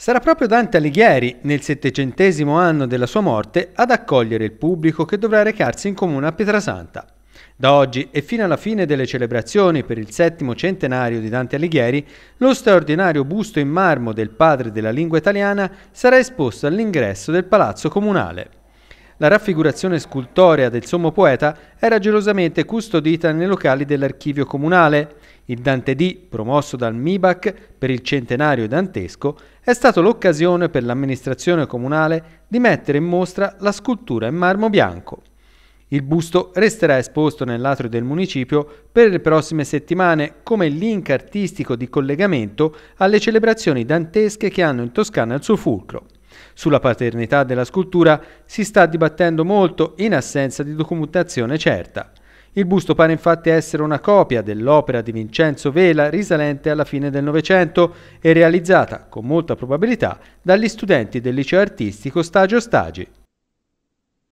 Sarà proprio Dante Alighieri, nel settecentesimo anno della sua morte, ad accogliere il pubblico che dovrà recarsi in comune a Pietrasanta. Da oggi e fino alla fine delle celebrazioni per il settimo centenario di Dante Alighieri, lo straordinario busto in marmo del padre della lingua italiana sarà esposto all'ingresso del Palazzo Comunale. La raffigurazione scultorea del sommo poeta era gelosamente custodita nei locali dell'archivio comunale. Il Dante D, promosso dal MIBAC per il centenario dantesco, è stato l'occasione per l'amministrazione comunale di mettere in mostra la scultura in marmo bianco. Il busto resterà esposto nell'atrio del municipio per le prossime settimane come link artistico di collegamento alle celebrazioni dantesche che hanno in Toscana il suo fulcro. Sulla paternità della scultura si sta dibattendo molto in assenza di documentazione certa. Il busto pare infatti essere una copia dell'opera di Vincenzo Vela risalente alla fine del Novecento e realizzata, con molta probabilità, dagli studenti del liceo artistico Stagio Stagi.